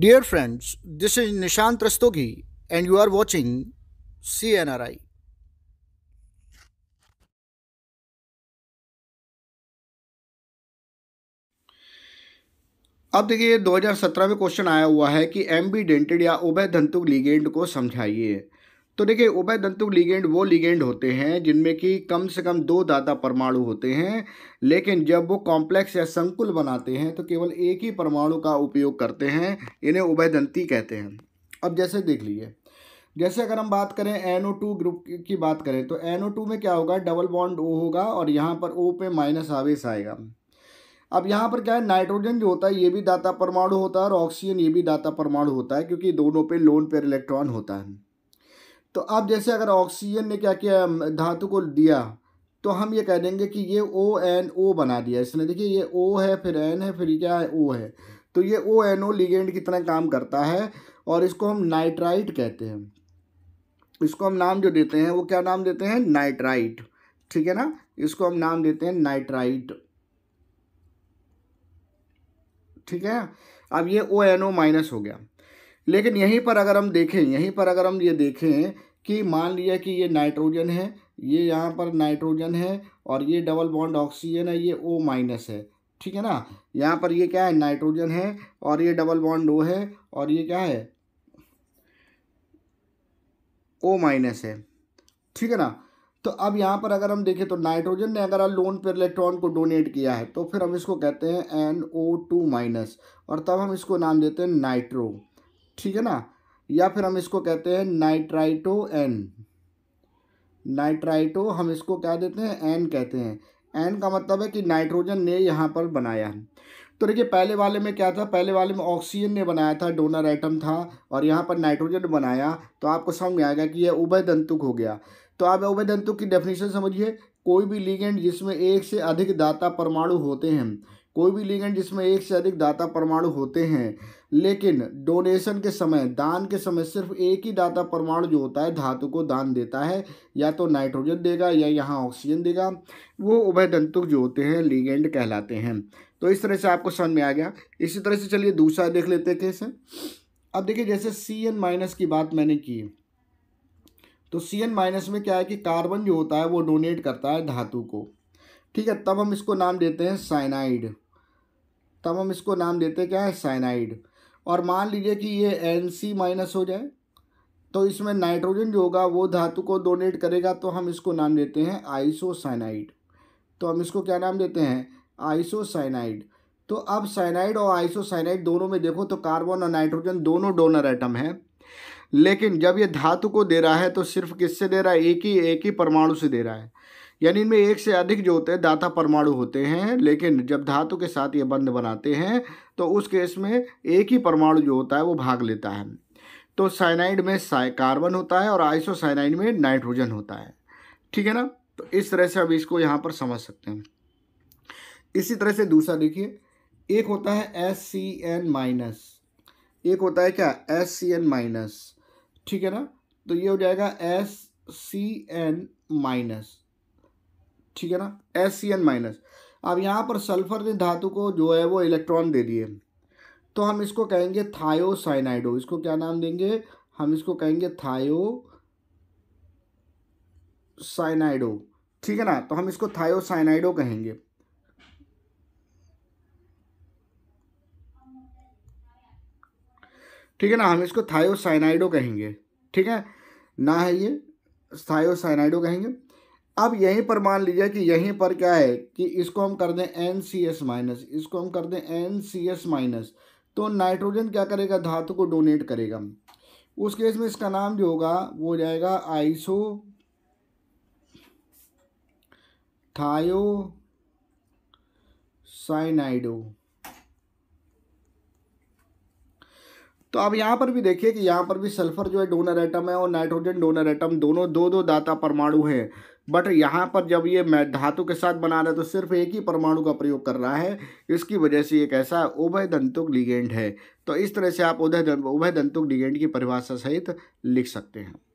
dear friends this is Nishant Rastogi and you are watching C N R I अब देखिए 2017 में question आया हुआ है कि एम बी डेंटेड या उभय धंतुक लीगेंड को समझाइए तो देखिए उभयदंतु लिगेंड वो लिगेंड होते हैं जिनमें कि कम से कम दो दाता परमाणु होते हैं लेकिन जब वो कॉम्प्लेक्स या संकुल बनाते हैं तो केवल एक ही परमाणु का उपयोग करते हैं इन्हें दंती कहते हैं अब जैसे देख लीजिए जैसे अगर हम बात करें एन ग्रुप की बात करें तो एन में क्या होगा डबल बॉन्ड ओ होगा और यहाँ पर ओ पे माइनस आवेश आएगा अब यहाँ पर क्या है नाइट्रोजन जो होता है ये भी दाता परमाणु होता है और ऑक्सीजन ये भी दाता परमाणु होता है क्योंकि दोनों पे लोन पेयर इलेक्ट्रॉन होता है तो अब जैसे अगर ऑक्सीजन ने क्या किया धातु को दिया तो हम ये कह देंगे कि ये ओ एन ओ बना दिया इसने देखिए ये ओ है फिर एन है फिर क्या है ओ है तो ये ओ एन ओ लिगेंड की तरह काम करता है और इसको हम नाइट्राइट कहते हैं इसको हम नाम जो देते हैं वो क्या नाम देते हैं नाइट्राइट ठीक है ना इसको हम नाम देते हैं नाइट्राइट ठीक है अब ये ओ एन ओ माइनस हो गया लेकिन यहीं पर अगर हम देखें यहीं पर अगर हम ये देखें कि मान लिया कि ये नाइट्रोजन है ये यहाँ पर नाइट्रोजन है और ये डबल बॉन्ड ऑक्सीजन है ये ओ माइनस है ठीक है ना यहाँ पर ये क्या है नाइट्रोजन है और ये डबल बॉन्ड ओ है और ये क्या है ओ माइनस है ठीक है ना तो अब यहाँ पर अगर हम देखें तो नाइट्रोजन ने अगर लोन पर इलेक्ट्रॉन को डोनेट किया है तो फिर हम इसको कहते हैं एन ओ टू माइनस और तब हम इसको नाम देते हैं नाइट्रो ठीक है ना या फिर हम इसको कहते हैं नाइट्राइटो एन नाइट्राइटो हम इसको क्या देते हैं एन कहते हैं एन का मतलब है कि नाइट्रोजन ने यहाँ पर बनाया है तो देखिए पहले वाले में क्या था पहले वाले में ऑक्सीजन ने बनाया था डोनर आइटम था और यहाँ पर नाइट्रोजन बनाया तो आपको समझ में आएगा कि यह उभय दंतुक हो गया तो आप उभय दंतुक की डेफिनेशन समझिए कोई भी लीगेंड जिसमें एक से अधिक दाता परमाणु होते हैं कोई भी लिगेंड जिसमें एक से अधिक दाता परमाणु होते हैं लेकिन डोनेशन के समय दान के समय सिर्फ एक ही दाता परमाणु जो होता है धातु को दान देता है या तो नाइट्रोजन देगा या यहाँ ऑक्सीजन देगा वो दंतुक जो होते हैं लिगेंड कहलाते हैं तो इस तरह से आपको समझ में आ गया इसी तरह से चलिए दूसरा देख लेते थे कैसे अब देखिए जैसे सी एन माइनस की बात मैंने की तो सी एन माइनस में क्या है कि कार्बन जो होता है वो डोनेट करता है धातु को ठीक है तब हम इसको नाम देते हैं साइनाइड तो हम इसको नाम देते क्या है साइनाइड और मान लीजिए कि ये एन सी माइनस हो जाए तो इसमें नाइट्रोजन जो होगा वो धातु को डोनेट करेगा तो हम इसको नाम देते हैं आइसोसाइनाइड तो हम इसको क्या नाम देते हैं आइसोसाइनाइड तो अब साइनाइड और आइसोसाइनाइड दोनों में देखो तो कार्बन और नाइट्रोजन दोनों डोनर आइटम हैं लेकिन जब ये धातु को दे रहा है तो सिर्फ किससे दे रहा है एक ही एक ही परमाणु से दे रहा है यानी इनमें एक से अधिक जो होते हैं दाता परमाणु होते हैं लेकिन जब धातु के साथ ये बंध बनाते हैं तो उस केस में एक ही परमाणु जो होता है वो भाग लेता है तो साइनाइड में कार्बन होता है और आइसोसाइनाइड में नाइट्रोजन होता है ठीक है ना तो इस तरह से अब इसको यहाँ पर समझ सकते हैं इसी तरह से दूसरा देखिए एक होता है एस सी एन माइनस एक होता है क्या एस सी एन माइनस ठीक है ना तो ये हो जाएगा एस सी एन माइनस ठीक है ना एस सी एन माइनस अब यहाँ पर सल्फर ने धातु को जो है वो इलेक्ट्रॉन दे दिए तो हम इसको कहेंगे थायोसाइनाइडो इसको क्या नाम देंगे हम इसको कहेंगे थायो साइनाइडो ठीक है ना तो हम इसको थायोसाइनाइडो कहेंगे ठीक है ना हम इसको थायोसाइनाइडो कहेंगे ठीक है ना है ये थायोसाइनाइडो कहेंगे अब यहीं पर मान लीजिए कि यहीं पर क्या है कि इसको हम कर दें एन सी एस माइनस इसको हम कर दें एन सी एस माइनस तो नाइट्रोजन क्या करेगा धातु को डोनेट करेगा उस केस में इसका नाम जो होगा वो हो जाएगा आइसो थायो साइनाइडो तो आप यहाँ पर भी देखिए कि यहाँ पर भी सल्फर जो है डोनर एटम है और नाइट्रोजन डोनर एटम दोनों दो दो दाता परमाणु हैं बट यहाँ पर जब ये धातु के साथ बना रहा है तो सिर्फ एक ही परमाणु का प्रयोग कर रहा है इसकी वजह से एक ऐसा दंतुक लिगेंड है तो इस तरह से आप उदय उभय दंतुक लिगेंड की परिभाषा सहित लिख सकते हैं